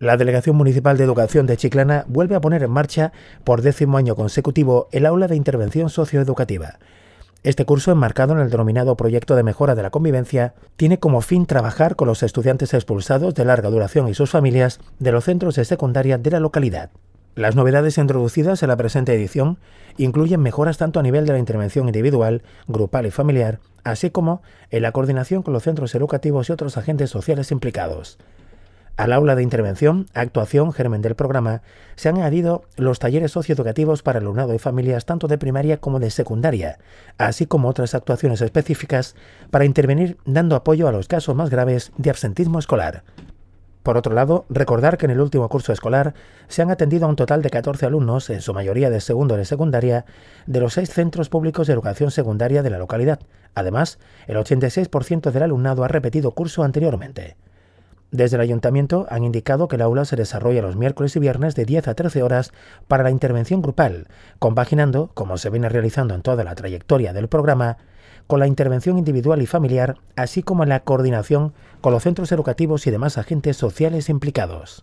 La Delegación Municipal de Educación de Chiclana vuelve a poner en marcha por décimo año consecutivo el aula de intervención socioeducativa. Este curso, enmarcado en el denominado Proyecto de Mejora de la Convivencia, tiene como fin trabajar con los estudiantes expulsados de larga duración y sus familias de los centros de secundaria de la localidad. Las novedades introducidas en la presente edición incluyen mejoras tanto a nivel de la intervención individual, grupal y familiar, así como en la coordinación con los centros educativos y otros agentes sociales implicados. Al aula de intervención, actuación, germen del programa, se han añadido los talleres socioeducativos para alumnado y familias tanto de primaria como de secundaria, así como otras actuaciones específicas para intervenir dando apoyo a los casos más graves de absentismo escolar. Por otro lado, recordar que en el último curso escolar se han atendido a un total de 14 alumnos, en su mayoría de segundo de secundaria, de los seis centros públicos de educación secundaria de la localidad. Además, el 86% del alumnado ha repetido curso anteriormente. Desde el ayuntamiento han indicado que el aula se desarrolla los miércoles y viernes de 10 a 13 horas para la intervención grupal, compaginando, como se viene realizando en toda la trayectoria del programa, con la intervención individual y familiar, así como la coordinación con los centros educativos y demás agentes sociales implicados.